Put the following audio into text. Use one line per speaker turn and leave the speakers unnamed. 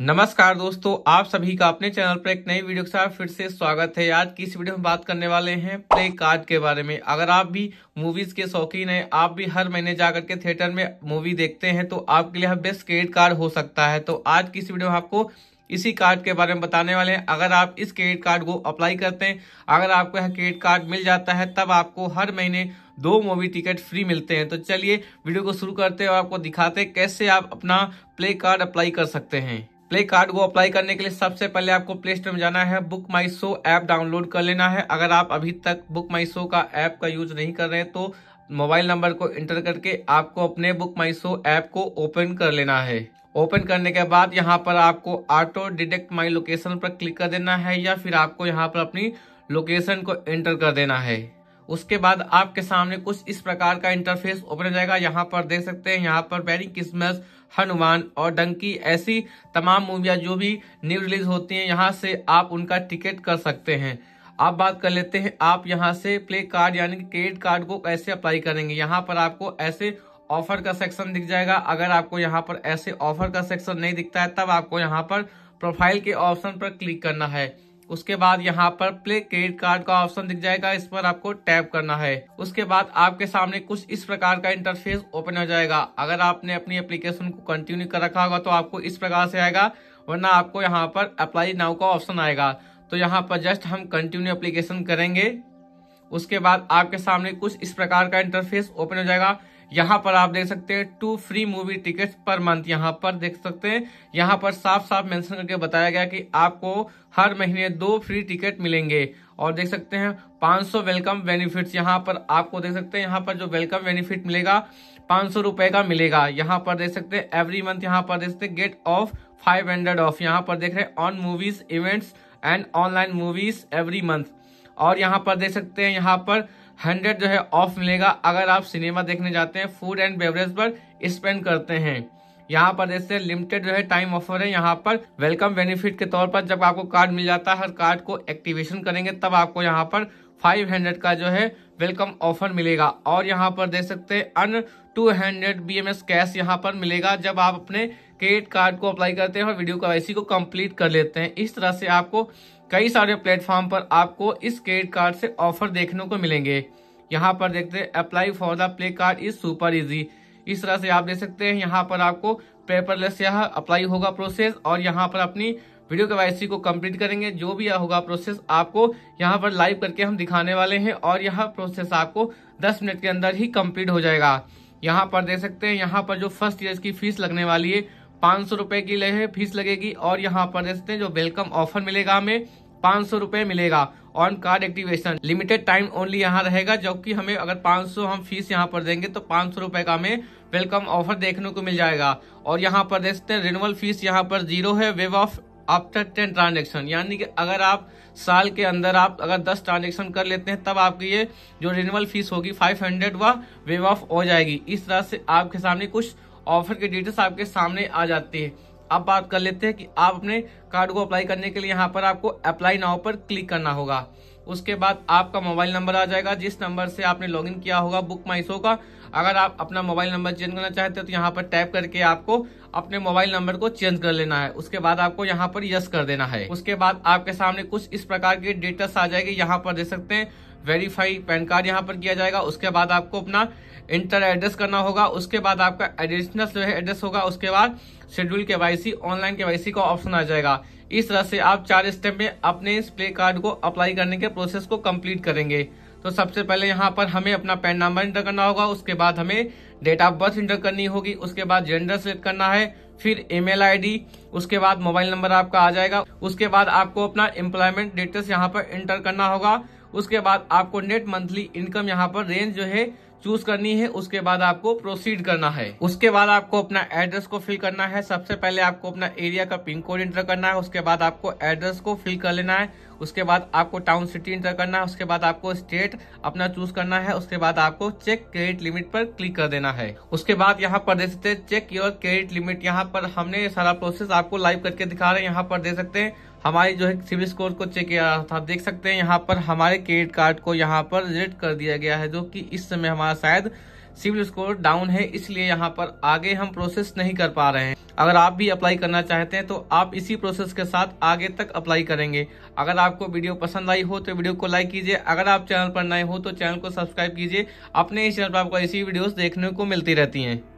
नमस्कार दोस्तों आप सभी का अपने चैनल पर एक नई वीडियो के साथ फिर से स्वागत है आज की इस वीडियो में बात करने वाले हैं प्ले कार्ड के बारे में अगर आप भी मूवीज के शौकीन हैं आप भी हर महीने जाकर के थिएटर में मूवी देखते हैं तो आपके लिए बेस्ट क्रेडिट कार्ड हो सकता है तो आज की इस वीडियो में आपको इसी कार्ड के बारे में बताने वाले हैं अगर आप इस क्रेडिट कार्ड को अप्लाई करते हैं अगर आपको यह क्रेडिट कार्ड मिल जाता है तब आपको हर महीने दो मूवी टिकट फ्री मिलते हैं तो चलिए वीडियो को शुरू करते हैं और आपको दिखाते हैं कैसे आप अपना प्ले कार्ड अप्लाई कर सकते हैं प्ले कार्ड को अप्लाई करने के लिए सबसे पहले आपको प्ले स्टोर में जाना है Book My Show app download कर लेना है अगर आप अभी तक बुक माई शो का ऐप का यूज नहीं कर रहे हैं तो मोबाइल नंबर को इंटर करके आपको अपने बुक माई शो ऐप को ओपन कर लेना है ओपन करने के बाद यहाँ पर आपको ऑटो डिटेक्ट माई लोकेशन पर क्लिक कर देना है या फिर आपको यहाँ पर अपनी लोकेशन को एंटर कर देना है उसके बाद आपके सामने कुछ इस प्रकार का इंटरफेस ओपन हो जाएगा यहाँ पर देख सकते हैं यहाँ पर वेरी क्रिसमस हनुमान और डंकी ऐसी तमाम मूविया जो भी न्यू रिलीज होती हैं यहाँ से आप उनका टिकट कर सकते हैं आप बात कर लेते हैं आप यहाँ से प्ले कार्ड यानी कि क्रेडिट कार्ड को कैसे अप्लाई करेंगे यहाँ पर आपको ऐसे ऑफर का सेक्शन दिख जाएगा अगर आपको यहाँ पर ऐसे ऑफर का सेक्शन नहीं दिखता है तब आपको यहाँ पर प्रोफाइल के ऑप्शन पर क्लिक करना है उसके बाद यहाँ पर प्ले क्रेडिट कार्ड का ऑप्शन दिख जाएगा इस पर आपको टैप करना है उसके बाद आपके सामने कुछ इस प्रकार का इंटरफेस ओपन हो जाएगा अगर आपने अपनी एप्लीकेशन को कंटिन्यू कर रखा होगा तो आपको इस प्रकार से आएगा वरना आपको यहाँ पर अप्लाई नाउ का ऑप्शन आएगा तो यहाँ पर जस्ट हम कंटिन्यू एप्लीकेशन करेंगे उसके बाद आपके सामने कुछ इस प्रकार का इंटरफेस ओपन हो जाएगा यहाँ पर आप देख सकते हैं two free movie tickets per month यहाँ पर देख सकते हैं यहाँ पर साफ साफ मेंशन करके बताया गया कि आपको हर महीने दो फ्री टिकट मिलेंगे और देख सकते हैं 500 वेलकम बेनिफिट्स यहाँ पर आपको देख सकते हैं यहाँ पर जो वेलकम बेनिफिट मिलेगा पांच सौ रुपए का मिलेगा यहाँ पर देख सकते हैं एवरी मंथ यहाँ पर देख सकते हैं get off five hundred off यहाँ पर देख रहे हैं on movies events and online movies every month और यहाँ पर देख सकते हैं यहाँ पर हंड्रेड जो है ऑफ मिलेगा अगर आप सिनेमा देखने जाते हैं फूड एंड बेवरेज पर स्पेंड करते हैं यहाँ पर जैसे लिमिटेड जो है टाइम ऑफर है यहाँ पर वेलकम बेनिफिट के तौर पर जब आपको कार्ड मिल जाता है हर कार्ड को एक्टिवेशन करेंगे तब आपको यहाँ पर 500 का जो है वेलकम ऑफर मिलेगा और यहाँ पर देख सकते हैं earn two hundred B cash यहाँ पर मिलेगा जब आप अपने क्रेडिट कार्ड को अप्लाई करते हैं और वीडियो कवाइसी को कंप्लीट कर लेते हैं इस तरह से आपको कई सारे प्लेटफॉर्म पर आपको इस क्रेडिट कार्ड से ऑफर देखने को मिलेंगे यहाँ पर देखते हैं apply for the play card is super easy इस तरह से आप देख सकते हैं यहाँ पर आपको पेपरलेस यह अप्लाई होगा प्रोसेस और यहाँ पर अपनी वीडियो के को कंप्लीट करेंगे जो भी होगा प्रोसेस आपको यहाँ पर लाइव करके हम दिखाने वाले हैं और यह प्रोसेस आपको 10 मिनट के अंदर ही कंप्लीट हो जाएगा यहाँ पर देख सकते हैं यहाँ पर जो फर्स्ट ईयर की फीस लगने वाली है पाँच सौ रुपये की फीस लगेगी और यहाँ पर देख सकते हैं जो वेलकम ऑफर मिलेगा हमें पाँच सौ रूपए मिलेगा on card activation limited time only यहाँ रहेगा जबकि हमें अगर 500 हम फीस यहाँ पर देंगे तो पाँच सौ रूपए का हमें वेलकम ऑफर देखने को मिल जाएगा और यहाँ पर देख सकते हैं रिनवल फीस यहाँ पर जीरो है waive off after ten transaction यानी कि अगर आप साल के अंदर आप अगर दस ट्रांजेक्शन कर लेते हैं तब आपकी ये जो रिनवल फीस होगी फाइव हंड्रेड व वेव ऑफ हो जाएगी इस तरह से आपके सामने कुछ ऑफर की डिटेल्स आपके सामने आ जाती है अब बात कर लेते हैं कि आप अपने कार्ड को अप्लाई करने के लिए यहाँ पर आपको अप्लाई नाव पर क्लिक करना होगा उसके बाद आपका मोबाइल नंबर आ जाएगा जिस नंबर से आपने लॉगिन किया होगा बुक माई शो का अगर आप अपना मोबाइल नंबर चेंज करना चाहते हैं तो यहाँ पर टैप करके आपको अपने मोबाइल नंबर को चेंज कर लेना है उसके बाद आपको यहाँ पर यस कर देना है उसके बाद आपके सामने कुछ इस प्रकार की डेटस आ जाएगी यहाँ पर दे सकते हैं वेरीफाई पैन कार्ड यहाँ पर किया जाएगा उसके बाद आपको अपना इंटर एड्रेस करना होगा उसके बाद आपका एडिशनल जो है एड्रेस होगा उसके बाद schedule K Y online K Y का ऑप्शन आ जाएगा इस तरह से आप चार स्टेप में अपने प्ले कार्ड को अप्लाई करने के प्रोसेस को कंप्लीट करेंगे तो सबसे पहले यहाँ पर हमें अपना पैन नंबर इंटर करना होगा उसके बाद हमें डेट ऑफ बर्थ इंटर करनी होगी उसके बाद जेंडर सेलेक्ट करना है फिर ईमेल आईडी उसके बाद मोबाइल नंबर आपका आ जाएगा उसके बाद आपको अपना एम्प्लॉयमेंट डिटेल्स यहाँ पर इंटर करना होगा उसके बाद आपको नेट मंथली इनकम यहाँ पर रेंज जो है चूज करनी है उसके बाद आपको प्रोसीड करना है उसके बाद आपको अपना एड्रेस को फिल करना है सबसे पहले आपको अपना एरिया का पिन कोड इंटर करना है उसके बाद आपको एड्रेस को फिल कर लेना है उसके बाद आपको टाउन सिटी इंटर करना है उसके बाद आपको स्टेट अपना चूज करना है उसके बाद आपको चेक क्रेडिट लिमिट पर क्लिक कर देना है उसके बाद यहाँ पर दे सकते हैं चेक योर क्रेडिट लिमिट यहाँ पर हमने सारा प्रोसेस आपको लाइव करके दिखा रहे हैं यहाँ पर दे सकते हैं हमारी जो है सिविल स्कोर को चेक किया था आप देख सकते हैं यहाँ पर हमारे क्रेडिट कार्ड को यहाँ पर रिजेक्ट कर दिया गया है जो कि इस समय हमारा शायद सिविल स्कोर डाउन है इसलिए यहाँ पर आगे हम प्रोसेस नहीं कर पा रहे हैं अगर आप भी अप्लाई करना चाहते हैं तो आप इसी प्रोसेस के साथ आगे तक अप्लाई करेंगे अगर आपको वीडियो पसंद आई हो तो वीडियो को लाइक कीजिए अगर आप चैनल पर नए हो तो चैनल को सब्सक्राइब कीजिए अपने इस चैनल पर आपको ऐसी वीडियोस देखने को मिलती रहती हैं